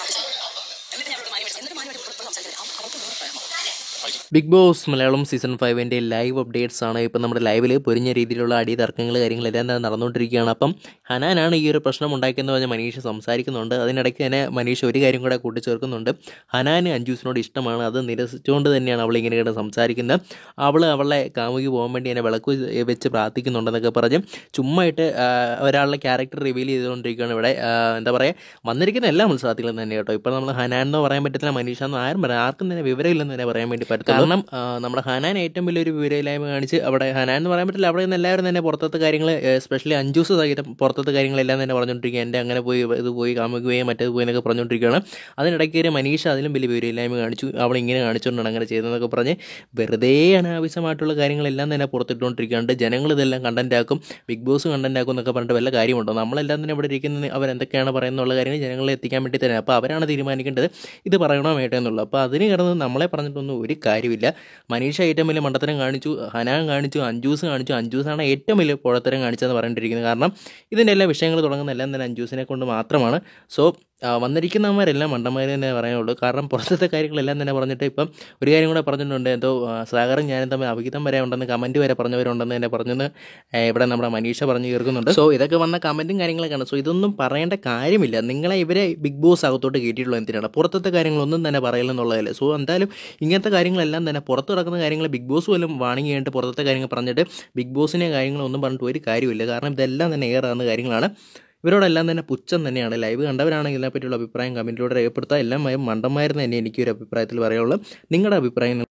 സാധിച്ചു എന്നിട്ട് ഞാൻ മാന്യമായിട്ട് എന്നിട്ട് മാന്യമായിട്ട് സംസാരിച്ചത് അവർക്ക് നൂറ് ബിഗ് ബോസ് മലയാളം സീസൺ ഫൈവിൻ്റെ ലൈവ് അപ്ഡേറ്റ്സ് ആണ് ഇപ്പം നമ്മുടെ ലൈവിൽ പൊരിഞ്ഞ രീതിയിലുള്ള അടി തർക്കങ്ങൾ കാര്യങ്ങളെല്ലാം തന്നെ നടന്നുകൊണ്ടിരിക്കുകയാണ് അപ്പം ഹനാനാണ് ഈ ഒരു പ്രശ്നം ഉണ്ടാക്കിയെന്ന് പറഞ്ഞാൽ മനീഷ് സംസാരിക്കുന്നുണ്ട് അതിനിടയ്ക്ക് തന്നെ മനീഷ് ഒരു കാര്യം കൂടെ കൂട്ടിച്ചേർക്കുന്നുണ്ട് ഹനാന് അഞ്ജൂസിനോട് ഇഷ്ടമാണ് അത് നിരസിച്ചുകൊണ്ട് തന്നെയാണ് അവൾ ഇങ്ങനെ കിടന്ന് സംസാരിക്കുന്നത് അവൾ അവളെ കാമുകി പോകാൻ വേണ്ടി എന്നെ വിളക്ക് വെച്ച് പ്രാർത്ഥിക്കുന്നുണ്ടെന്നൊക്കെ പറഞ്ഞ് ചുമ്മായിട്ട് ഒരാളുടെ ക്യാരക്ടർ റിവീൽ ചെയ്തുകൊണ്ടിരിക്കുകയാണ് ഇവിടെ എന്താ പറയുക വന്നിരിക്കുന്ന എല്ലാ മത്സരത്തിലും തന്നെ കേട്ടോ ഇപ്പോൾ നമ്മൾ ഹനാൻ എന്ന് പറയാൻ പറ്റത്തില്ല മനീഷ എന്ന് ആരും പറയാം ആർക്കും തന്നെ വിവരമില്ലെന്ന് തന്നെ പറയാൻ വേണ്ടി പറ്റും കാരണം നമ്മുടെ ഹനാൻ ഏറ്റവും വലിയൊരു വിവരമില്ലായ്മ കാണിച്ച് അവിടെ ഹനാൻ എന്ന് പറയാൻ പറ്റില്ല അവിടെ നിന്ന് എല്ലാവരും തന്നെ പുറത്തത്തെ കാര്യങ്ങൾ എസ്പെഷ്യലി അഞ്ചൂസ് സഹിതം പുറത്തത്തെ കാര്യങ്ങളെല്ലാം തന്നെ പറഞ്ഞുകൊണ്ടിരിക്കുക എൻ്റെ അങ്ങനെ പോയി ഇത് പോയി കാമുകയും മറ്റേത് പോയി എന്നൊക്കെ പറഞ്ഞുകൊണ്ടിരിക്കുകയാണ് അതിനിടയ്ക്ക് ഒരു മനീഷ അതിലും വലിയ വിവരമില്ലായ്മ കാണിച്ചു അവൾ ഇങ്ങനെ കാണിച്ചുകൊണ്ടാണ് അങ്ങനെ ചെയ്തതെന്നൊക്കെ പറഞ്ഞ് വെറുതെ അനാവശ്യമായിട്ടുള്ള കാര്യങ്ങളെല്ലാം തന്നെ പുറത്തിട്ടുകൊണ്ടിരിക്കുകയാണ് ജനങ്ങൾ ഇതെല്ലാം കണ്ടന്റ് ആക്കും ബിഗ് ബോസ് കണ്ടന്റ് ആക്കും എന്നൊക്കെ പറഞ്ഞിട്ട് വല്ല കാര്യമുണ്ടോ നമ്മളെല്ലാം തന്നെ ഇവിടെ ഇരിക്കുന്ന അവരെന്തൊക്കെയാണ് പറയുന്നുള്ള കാര്യങ്ങൾ ജനങ്ങളെ എത്തിക്കാൻ വേണ്ടി തന്നെ അപ്പോൾ അവരാണ് തീരുമാനിക്കേണ്ടത് ഇത് പറയണോ വേണ്ടെന്നുള്ളൂ എന്നുള്ളത് അപ്പോൾ അതിന് കിടന്ന് നമ്മളെ പറഞ്ഞിട്ടൊന്നും ഒരു കാര്യം കാര്യമില്ല മനീഷ ഏറ്റവും വലിയ മണ്ടത്തരം കാണിച്ചു ഹനാൻ കാണിച്ചു അഞ്ചൂസ് കാണിച്ചു അഞ്ചൂസാണ് ഏറ്റവും വലിയ പുഴത്തരം കാണിച്ചതെന്ന് പറഞ്ഞിട്ടിരിക്കുന്നത് കാരണം ഇതിൻ്റെ എല്ലാ വിഷയങ്ങൾ എല്ലാം തന്നെ അഞ്ചൂസിനെ കൊണ്ട് മാത്രമാണ് സോ വന്നിരിക്കുന്നവന്മാരെല്ലാം മണ്ടന്മാർ തന്നെ പറയാനുള്ളൂ കാരണം പുറത്തത്തെ കാര്യങ്ങളെല്ലാം തന്നെ പറഞ്ഞിട്ട് ഇപ്പം ഒരു കാര്യം കൂടെ പറഞ്ഞിട്ടുണ്ട് എന്തോ സഹകരണം ഞാനും തമ്മിൽ അഭിഹിതം വരെ ഉണ്ടെന്ന് കമൻറ്റ് വരെ പറഞ്ഞവരുണ്ടെന്ന് തന്നെ പറഞ്ഞെന്ന് ഇവിടെ നമ്മുടെ മനീഷ പറഞ്ഞ് കേൾക്കുന്നുണ്ട് സോ ഇതൊക്കെ വന്ന കമൻറ്റും കാര്യങ്ങളൊക്കെയാണ് സോ ഇതൊന്നും പറയേണ്ട കാര്യമില്ല നിങ്ങളെ ഇവരെ ബിഗ് ബോസ് അകത്തോട്ട് കയറ്റിയിട്ടുള്ള എന്തിനാണ് പുറത്തത്തെ കാര്യങ്ങളൊന്നും തന്നെ പറയില്ലെന്നുള്ളതല്ലേ സോ എന്തായാലും ഇങ്ങനത്തെ കാര്യങ്ങളെല്ലാം തന്നെ പുറത്ത് നടക്കുന്ന കാര്യങ്ങൾ ബിഗ് ബോസ് പോലും വാണിംഗ് ചെയ്യേണ്ട പുറത്തത്തെ കാര്യങ്ങൾ പറഞ്ഞിട്ട് ബിഗ് ബോസിനെ കാര്യങ്ങളൊന്നും പറഞ്ഞിട്ട് ഒരു കാര്യമില്ല കാരണം ഇതെല്ലാം തന്നെ ഏറാവുന്ന കാര്യങ്ങളാണ് ഇവരോടെല്ലാം തന്നെ പുച്ഛം തന്നെയാണ് ലൈവ് കണ്ടവരാണെങ്കിൽ ഇതിനെപ്പറ്റിയുള്ള അഭിപ്രായം കമൻറ്റിലൂടെ രേഖപ്പെടുത്താം എല്ലാം മണ്ടന്മാരെന്ന് തന്നെ എനിക്കൊരു അഭിപ്രായത്തിൽ പറയുള്ളൂ നിങ്ങളുടെ അഭിപ്രായം